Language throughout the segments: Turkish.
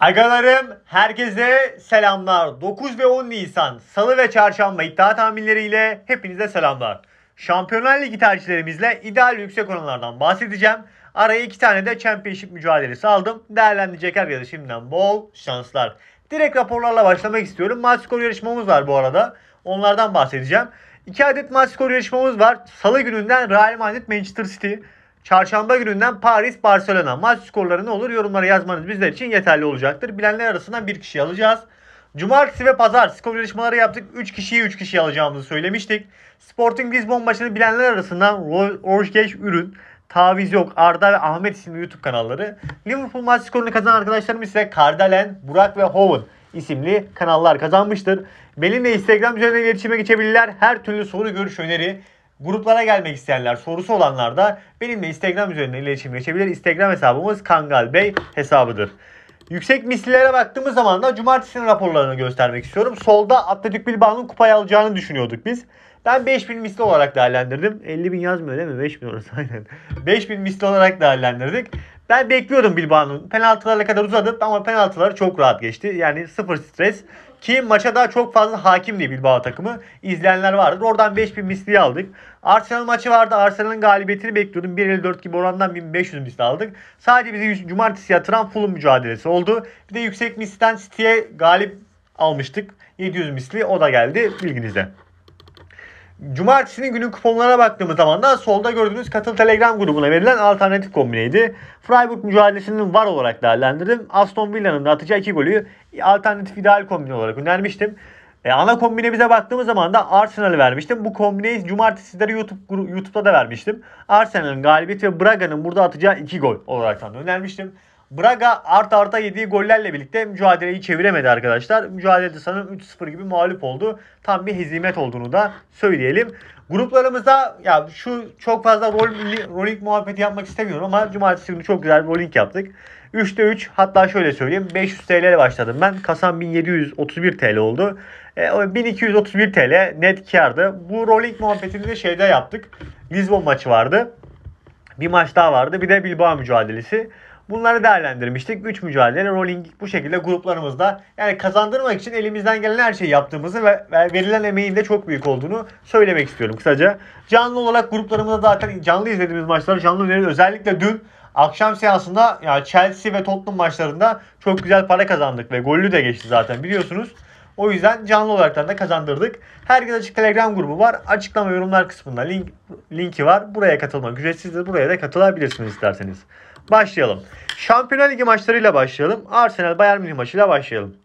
Agalarım herkese selamlar. 9 ve 10 Nisan Salı ve Çarşamba iddia tahminleriyle hepinize selamlar. Şampiyonlar Ligi tercihlerimizle ideal yüksek oranlardan bahsedeceğim. Araya iki tane de Championship mücadelesi aldım. Değerlendirecek herkese şimdiden bol şanslar. Direkt raporlarla başlamak istiyorum. Maç skoru yarışmamız var bu arada. Onlardan bahsedeceğim. İki adet maç skoru yarışmamız var. Salı gününden Real Madrid Manchester City. Çarşamba gününden Paris-Barcelona maç skorları ne olur yorumlara yazmanız bizler için yeterli olacaktır. Bilenler arasından bir kişi alacağız. Cumartesi ve pazar skor yarışmaları yaptık. 3 kişiyi 3 kişi alacağımızı söylemiştik. Sporting Lisbon maçını bilenler arasından Orgeç Ürün, Taviz Yok, Arda ve Ahmet isimli YouTube kanalları. Liverpool maç skorunu kazanan arkadaşlarımız ise Kardelen, Burak ve Hoven isimli kanallar kazanmıştır. Benimle Instagram üzerinden iletişime geçebilirler. Her türlü soru, görüş, öneri Gruplara gelmek isteyenler, sorusu olanlar da benimle Instagram üzerinden iletişim geçebilir. Instagram hesabımız Kangal Bey hesabıdır. Yüksek mislilere baktığımız zaman da cumartesinin raporlarını göstermek istiyorum. Solda Atletik Bilbao'nun kupayı alacağını düşünüyorduk biz. Ben 5000 misli olarak değerlendirdim. 50 bin yazmıyor değil mi? 5000 orası aynen. 5000 misli olarak değerlendirdik. Ben bekliyordum Bilbao'nun. Penaltılara kadar uzadı ama penaltıları çok rahat geçti. Yani sıfır stres. Ki maça daha çok fazla hakimdi Bilbao takımı. İzleyenler vardı, Oradan 5000 misli aldık. Arsenal maçı vardı. Arsenal'ın galibiyetini bekliyordum. 1.54 gibi orandan 1500 misli aldık. Sadece bizi cumartesi yatıran full mücadelesi oldu. Bir de yüksek misliden City'ye galip almıştık. 700 misli o da geldi bilginize. Cumartesinin günün kuponlarına baktığımız zaman da solda gördüğünüz katıl Telegram grubuna verilen alternatif kombineydi. Freiburg mücadelesinin var olarak değerlendirdim. Aston Villa'nın da atacağı iki golü alternatif ideal kombine olarak önermiştim. E, ana kombinemize baktığımız zaman da Arsenal'ı vermiştim. Bu kombineyi cumartesi de YouTube, YouTube'da da vermiştim. Arsenal'ın galibiyeti ve Braga'nın burada atacağı iki gol olarak önermiştim. Braga art arta yediği gollerle birlikte mücadeleyi çeviremedi arkadaşlar. Mücadelede sanırım 3-0 gibi mağlup oldu. Tam bir hezimet olduğunu da söyleyelim. Gruplarımıza ya şu çok fazla rol, rolling muhabbeti yapmak istemiyorum ama cumartesi günü çok güzel rolling yaptık. 3'te 3 hatta şöyle söyleyeyim 500 TL ile başladım ben. Kasam 1731 TL oldu. E, 1231 TL net kardı. Bu rolling muhabbetini de şeyde yaptık. Lisbon maçı vardı. Bir maç daha vardı. Bir de Bilbao mücadelesi. Bunları değerlendirmiştik. Güç mücadele, rolling bu şekilde gruplarımızda yani kazandırmak için elimizden gelen her şeyi yaptığımızı ve verilen emeğin de çok büyük olduğunu söylemek istiyorum kısaca. Canlı olarak gruplarımızda zaten canlı izlediğimiz maçları canlı öneriyoruz. Özellikle dün akşam seansında ya Chelsea ve Tottenham maçlarında çok güzel para kazandık ve gollü de geçti zaten biliyorsunuz. O yüzden canlı olarak da kazandırdık. Herkes Açık Telegram grubu var. Açıklama yorumlar kısmında link, linki var. Buraya katılmak ücretsizdir. Buraya da katılabilirsiniz isterseniz. Başlayalım. Şampiyonlar Ligi maçlarıyla başlayalım. Arsenal Bayern Münih maçıyla başlayalım.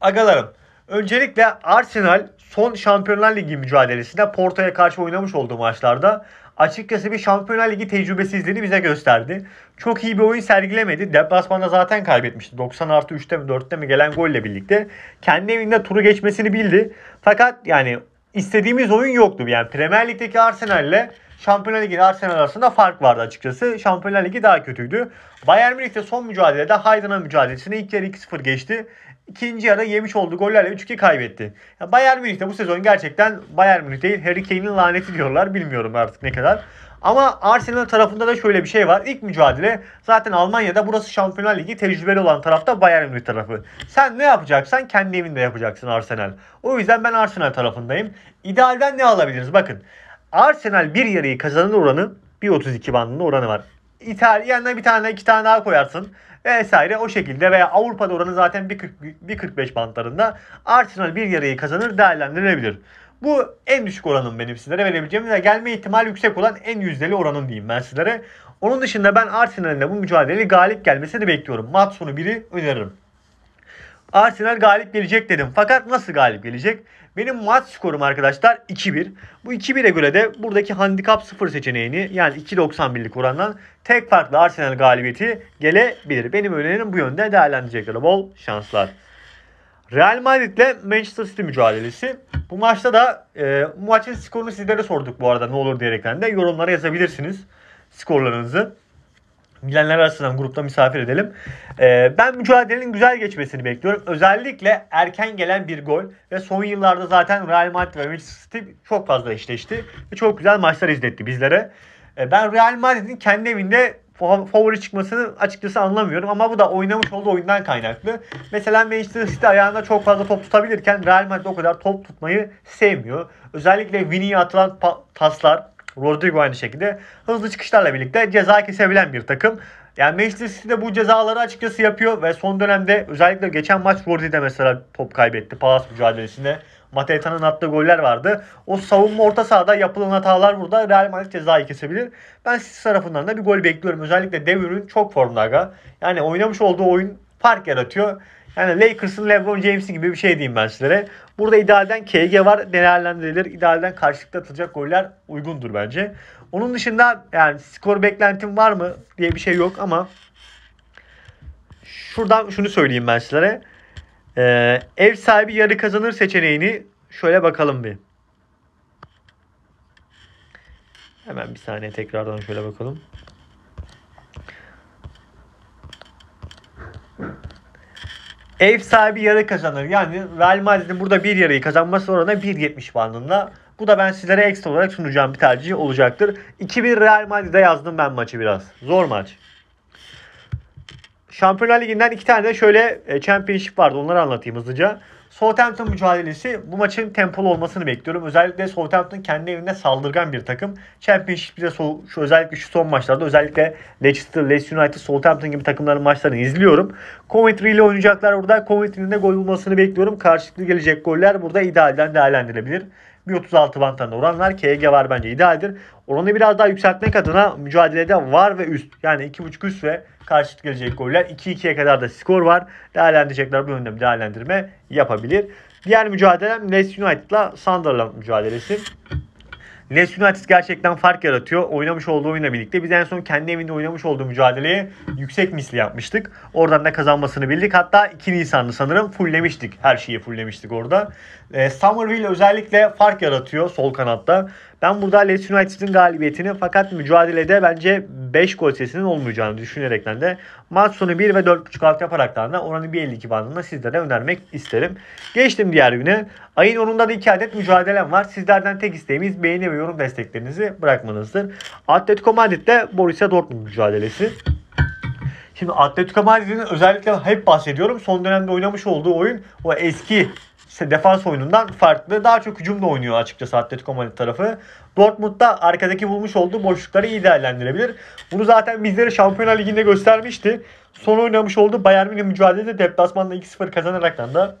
Agalarım. Öncelikle Arsenal son Şampiyonlar Ligi mücadelesinde Porto'ya karşı oynamış olduğu maçlarda açıkçası bir Şampiyonlar Ligi tecrübesizliğini bize gösterdi. Çok iyi bir oyun sergilemedi. Deplasmanda zaten kaybetmişti. 90 artı 3'te mi 4'te mi gelen golle birlikte. Kendi evinde turu geçmesini bildi. Fakat yani istediğimiz oyun yoktu. Yani Premier Lig'deki Arsenal ile Şampiyonlar Ligi'nin Arsenal arasında fark vardı açıkçası. Şampiyonlar Ligi daha kötüydü. Bayern Münih de son mücadelede Haydan'a mücadelesine ilk yarı 2-0 geçti ikinci yarı yemiş olduğu gollerle 3-2 kaybetti. Yani Bayern Münih de bu sezon gerçekten Bayern Münih değil Harry Kane'in laneti diyorlar. Bilmiyorum artık ne kadar. Ama Arsenal tarafında da şöyle bir şey var. İlk mücadele zaten Almanya'da burası Şampiyonlar Ligi tecrübeli olan tarafta Bayern Münih tarafı. Sen ne yapacaksan kendi evinde yapacaksın Arsenal. O yüzden ben Arsenal tarafındayım. İdealden ne alabiliriz? Bakın Arsenal bir yarıyı kazanır oranı 1.32 bandında oranı var. İtalya yanına bir tane iki tane daha koyarsın vesaire o şekilde veya Avrupa'da oranı zaten 1.45 bantlarında Arsenal bir yarıyı kazanır değerlendirilebilir. Bu en düşük oranım benim sizlere verebileceğim ve gelme ihtimal yüksek olan en yüzdeli oranım diyeyim ben sizlere. Onun dışında ben Arsenal'in de bu mücadeleli galip gelmesini bekliyorum. Matsonu biri öneririm. Arsenal galip gelecek dedim. Fakat nasıl galip gelecek? Benim maç skorum arkadaşlar 2-1. Bu 2-1'e göre de buradaki handikap 0 seçeneğini yani 2.91'lik orandan tek farklı Arsenal galibiyeti gelebilir. Benim önerim bu yönde değerlendirecekler. Bol şanslar. Real Madrid ile Manchester City mücadelesi. Bu maçta da e, bu maçın skorunu sizlere sorduk bu arada ne olur diyerekten de yorumlara yazabilirsiniz skorlarınızı bilenler arasından grupta misafir edelim. Ee, ben mücadelenin güzel geçmesini bekliyorum. Özellikle erken gelen bir gol ve son yıllarda zaten Real Madrid ve Manchester City çok fazla eşleşti. Ve çok güzel maçlar izletti bizlere. Ee, ben Real Madrid'in kendi evinde favori çıkmasını açıkçası anlamıyorum ama bu da oynamış olduğu oyundan kaynaklı. Mesela Manchester City ayağında çok fazla top tutabilirken Real Madrid o kadar top tutmayı sevmiyor. Özellikle Vini'ye atılan paslar Rodrigo aynı şekilde hızlı çıkışlarla birlikte ceza kesebilen bir takım. Yani Manchester City de bu cezaları açıkçası yapıyor ve son dönemde özellikle geçen maç Rodri'de mesela top kaybetti Palas mücadelesinde. Matetan'ın attığı goller vardı. O savunma orta sahada yapılan hatalar burada Real Madrid cezayı kesebilir. Ben City tarafından da bir gol bekliyorum. Özellikle Devir'in çok formda aga. Yani oynamış olduğu oyun fark yaratıyor. Yani Lakers'ın LeBron James'i gibi bir şey diyeyim ben sizlere. Burada idealden KG var değerlendirilir. İdealden karşılıklı atılacak goller uygundur bence. Onun dışında yani skor beklentim var mı diye bir şey yok ama şuradan şunu söyleyeyim ben sizlere. Ee, ev sahibi yarı kazanır seçeneğini şöyle bakalım bir. Hemen bir saniye tekrardan şöyle bakalım. Ev sahibi yarı kazanır. Yani Real Madrid'in burada bir yarıyı kazanması oranı 1.70 bandında. Bu da ben sizlere ekstra olarak sunacağım bir tercih olacaktır. 2-1 Real Madrid'e yazdım ben maçı biraz. Zor maç. Şampiyonlar Ligi'nden iki tane de şöyle e, Championship vardı. Onları anlatayım hızlıca. Southampton mücadelesi bu maçın tempolu olmasını bekliyorum. Özellikle Southampton kendi evinde saldırgan bir takım. Championship'de so şu özellikle şu son maçlarda özellikle Leicester, Leicester United, Southampton gibi takımların maçlarını izliyorum. Coventry ile oynayacaklar burada. Coventry'nin de gol bulmasını bekliyorum. Karşılıklı gelecek goller burada idealden değerlendirilebilir. 1.36 bantlarında oranlar. KG var bence idealdir. Oranı biraz daha yükseltmek adına mücadelede var ve üst. Yani 2.5 üst ve karşıt gelecek goller. 2-2'ye kadar da skor var. Değerlendirecekler bu yönde değerlendirme yapabilir. Diğer mücadelem Leeds United'la Sunderland mücadelesi. Leeds United gerçekten fark yaratıyor. Oynamış olduğu oyunla birlikte biz en son kendi evinde oynamış olduğu mücadeleye yüksek misli yapmıştık. Oradan da kazanmasını bildik. Hatta 2 Nisan'da sanırım fulllemiştik. Her şeyi fulllemiştik orada. E, ee, Somerville özellikle fark yaratıyor sol kanatta. Ben burada Leeds United'ın galibiyetini fakat mücadelede bence 5 gol sesinin olmayacağını düşünerekten de maç sonu 1 ve 4.5 alt yaparaktan da oranı 1.52 bandında sizlere önermek isterim. Geçtim diğer güne. Ayın 10'unda da 2 adet mücadelem var. Sizlerden tek isteğimiz beğeni ve yorum desteklerinizi bırakmanızdır. Atletico Madrid'de Borussia Dortmund mücadelesi. Şimdi Atletico Madrid'in özellikle hep bahsediyorum. Son dönemde oynamış olduğu oyun o eski defans oyunundan farklı. Daha çok hücumda oynuyor açıkçası Atletico Madrid tarafı. Dortmund da arkadaki bulmuş olduğu boşlukları iyi değerlendirebilir. Bunu zaten bizlere Şampiyonlar Ligi'nde göstermişti. Son oynamış olduğu Bayern Münih mücadelede deplasmanla 2-0 kazanaraktan da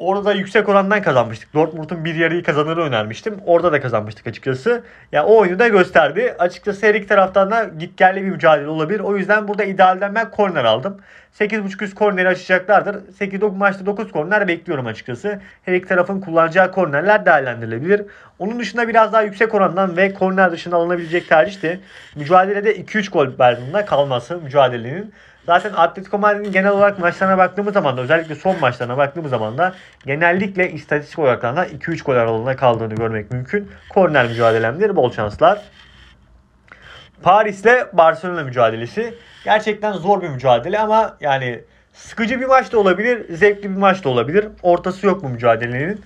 Orada da yüksek orandan kazanmıştık. Dortmund'un bir yarıyı kazanırı önermiştim. Orada da kazanmıştık açıkçası. Ya yani o oyunu da gösterdi. Açıkçası her iki taraftan da gitgelli bir mücadele olabilir. O yüzden burada idealden ben korner aldım. 8.5 üst korneri açacaklardır. 8 9 maçta 9 korner bekliyorum açıkçası. Her iki tarafın kullanacağı kornerler değerlendirilebilir. Onun dışında biraz daha yüksek orandan ve korner dışında alınabilecek tercihti. Mücadelede 2-3 gol verdiğinde kalması mücadelenin. Zaten Atletico Madrid'in genel olarak maçlarına baktığımız zaman da özellikle son maçlarına baktığımız zaman da genellikle istatistik olarak da 2-3 gol aralığında kaldığını görmek mümkün. Korner mücadeleleri bol şanslar. Paris'le Barcelona mücadelesi gerçekten zor bir mücadele ama yani sıkıcı bir maç da olabilir, zevkli bir maç da olabilir. Ortası yok bu mücadelenin.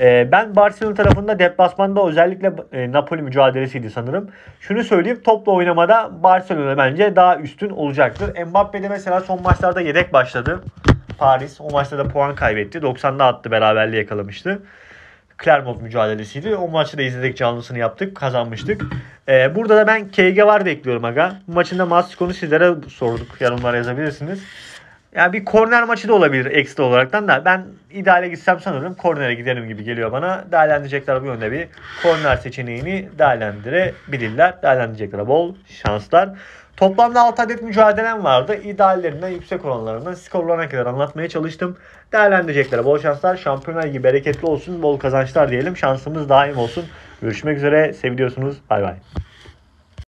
Ee, ben Barcelona tarafında deplasmanda özellikle e, Napoli mücadelesiydi sanırım. Şunu söyleyeyim topla oynamada Barcelona bence daha üstün olacaktır. Mbappe de mesela son maçlarda yedek başladı. Paris o maçta da puan kaybetti. 90'da attı beraberliği yakalamıştı. Clermont mücadelesiydi. O maçı da izledik canlısını yaptık. Kazanmıştık. Ee, burada da ben KG var bekliyorum aga. Bu maçın da sizlere sorduk. Yorumlara yazabilirsiniz. Yani bir korner maçı da olabilir ekstra olaraktan da. Ben ideale gitsem sanırım kornere giderim gibi geliyor bana. Değerlendirecekler bu yönde bir korner seçeneğini değerlendirebilirler. Değerlendirecekler bol şanslar. Toplamda 6 adet mücadelem vardı. İdeallerinden yüksek oranlarından skorlarına kadar anlatmaya çalıştım. Değerlendirecekler bol şanslar. Şampiyonlar gibi bereketli olsun. Bol kazançlar diyelim. Şansımız daim olsun. Görüşmek üzere. Seviyorsunuz. Bay bay.